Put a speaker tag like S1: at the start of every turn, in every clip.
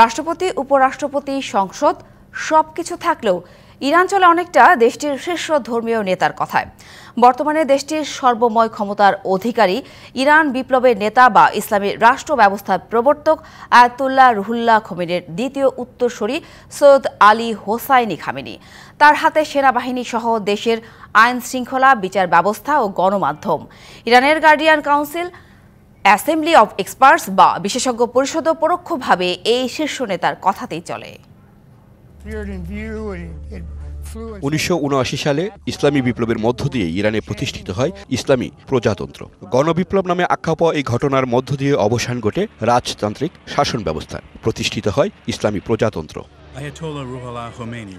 S1: রাষ্ট্রপতি উপরাষ্ট্রপতি সংসদ সব কিছু থাকলেও ইরান চলে অনেকটা দেশটির শীর্ষ ধর্মীয় নেতার কথায় বর্তমানে দেশটির সর্বময় ক্ষমতার অধিকারী ইরান বিপ্লবের নেতা বা ইসলামী রাষ্ট্র ব্যবস্থার প্রবর্তক আয়াতুল্লাহ রুহুল্লাহ খমিনের দ্বিতীয় উত্তরসরী সৈয়দ আলী হোসাইনি খামেনি তার হাতে সেনাবাহিনী সহ দেশের আইন শৃঙ্খলা বিচার ব্যবস্থা ও গণমাধ্যম ইরানের Guardian Council Assembly of Experts বা বিশেষজ্ঞ পরিষদও পরোক্ষভাবে এই শীর্ষ নেতার কথাতেই চলে
S2: উনিশশো সালে ইসলামী বিপ্লবের মধ্য দিয়ে ইরানে প্রতিষ্ঠিত হয় ইসলামী প্রজাতন্ত্র গণবিপ্লব নামে আখ্যা পাওয়া এই ঘটনার মধ্য দিয়ে অবসান ঘটে রাজতান্ত্রিক শাসন ব্যবস্থা প্রতিষ্ঠিত হয় ইসলামী প্রজাতন্ত্র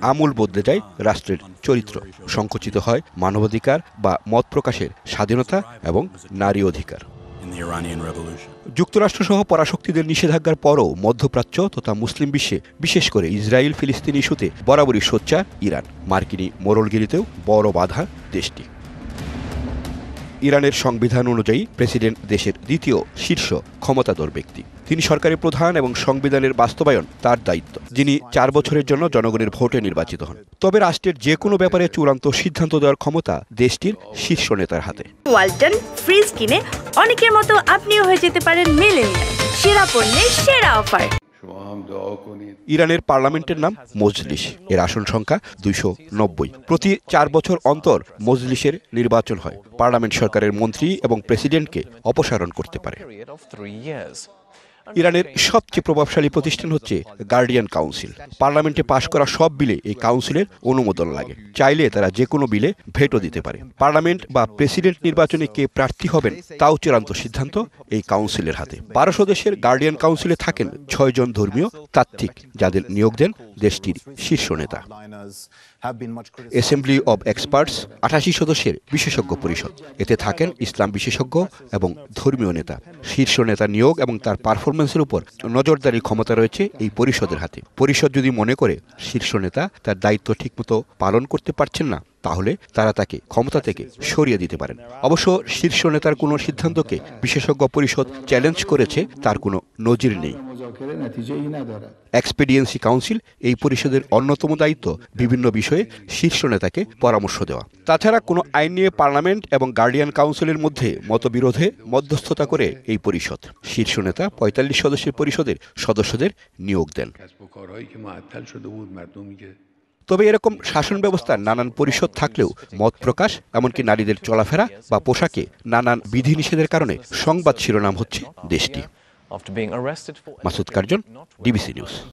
S2: আমূল বদলে যায় রাষ্ট্রের চরিত্র সংকুচিত হয় মানবাধিকার বা মত প্রকাশের স্বাধীনতা এবং নারী অধিকার যুক্তরাষ্ট্রসহ পরাশক্তিদের নিষেধাজ্ঞার পরও মধ্যপ্রাচ্য তথা মুসলিম বিশ্বে বিশেষ করে ইসরায়েল ফিলিস্তিন ইস্যুতে বরাবরই সোচ্চার ইরান মার্কিনী মোরলগিরিতেও বড় বাধা দেশটি ইরানের সংবিধান অনুযায়ী প্রেসিডেন্ট দেশের দ্বিতীয় শীর্ষ ক্ষমতাধর ব্যক্তি তিনি সরকারি প্রধান এবং সংবিধানের বাস্তবায়ন তার দায়িত্ব যিনি চার বছরের জন্য জনগণের ভোটে নির্বাচিত হন তবে রাষ্ট্রের যে কোনো ব্যাপারে চূড়ান্ত সিদ্ধান্ত দেওয়ার ক্ষমতা দেশটির শীর্ষ নেতার হাতে ওয়ালটন ফ্রিজ কিনে অনেকের মতো আপনিও হয়ে যেতে পারেন মিলেনিয়ার সেরা পণ্যে সেরা অফার ইরানের পার্লামেন্টের নাম মজলিস এর আসন সংখ্যা দুইশো নব্বই প্রতি চার বছর অন্তর মজলিসের নির্বাচন হয় পার্লামেন্ট সরকারের মন্ত্রী এবং প্রেসিডেন্টকে অপসারণ করতে পারে ইরানের সবচেয়ে প্রভাবশালী প্রতিষ্ঠান হচ্ছে গার্ডিয়ান কাউন্সিল পার্লামেন্টে পাশ করা সব বিলে এই কাউন্সিলের অনুমোদন লাগে চাইলে তারা যে কোনো বিলে ভেটও দিতে পারে পার্লামেন্ট বা প্রেসিডেন্ট নির্বাচনে কে প্রার্থী হবেন তাও চূড়ান্ত সিদ্ধান্ত এই কাউন্সিলের হাতে বারোশো দেশের গার্ডিয়ান কাউন্সিলে থাকেন ছয়জন ধর্মীয় তাত্ত্বিক যাদের নিয়োগ দেন দেশটির শীর্ষ নেতা অ্যাসেম্বলি অব এক্সপার্টস আঠাশি সদস্যের বিশেষজ্ঞ পরিষদ এতে থাকেন ইসলাম বিশেষজ্ঞ এবং ধর্মীয় নেতা শীর্ষ নেতা নিয়োগ এবং তার পারফরমেন্সের উপর নজরদারির ক্ষমতা রয়েছে এই পরিষদের হাতে পরিষদ যদি মনে করে শীর্ষ নেতা তার দায়িত্ব ঠিকমতো পালন করতে পারছেন না তাহলে তারা তাকে ক্ষমতা থেকে সরিয়ে দিতে পারেন অবশ্য শীর্ষ নেতার কোনো সিদ্ধান্তকে বিশেষজ্ঞ পরিষদ চ্যালেঞ্জ করেছে তার কোনো নজির নেই এক্সপিডিয়েন্সি কাউন্সিল এই পরিষদের অন্যতম দায়িত্ব বিভিন্ন বিষয়ে শীর্ষ নেতাকে পরামর্শ দেওয়া তাছাড়া কোনো আইন নিয়ে পার্লামেন্ট এবং গার্ডিয়ান কাউন্সিলের মধ্যে মতবিরোধে মধ্যস্থতা করে এই পরিষদ শীর্ষ নেতা পঁয়তাল্লিশ সদস্যের পরিষদের সদস্যদের নিয়োগ দেন তবে এরকম শাসন ব্যবস্থার নানান পরিষদ থাকলেও মত প্রকাশ এমনকি নারীদের চলাফেরা বা পোশাকে নানান বিধিনিষেধের কারণে সংবাদ শিরোনাম হচ্ছে দেশটি মাসুদ কার্জন ডিবিসি
S1: নিউজ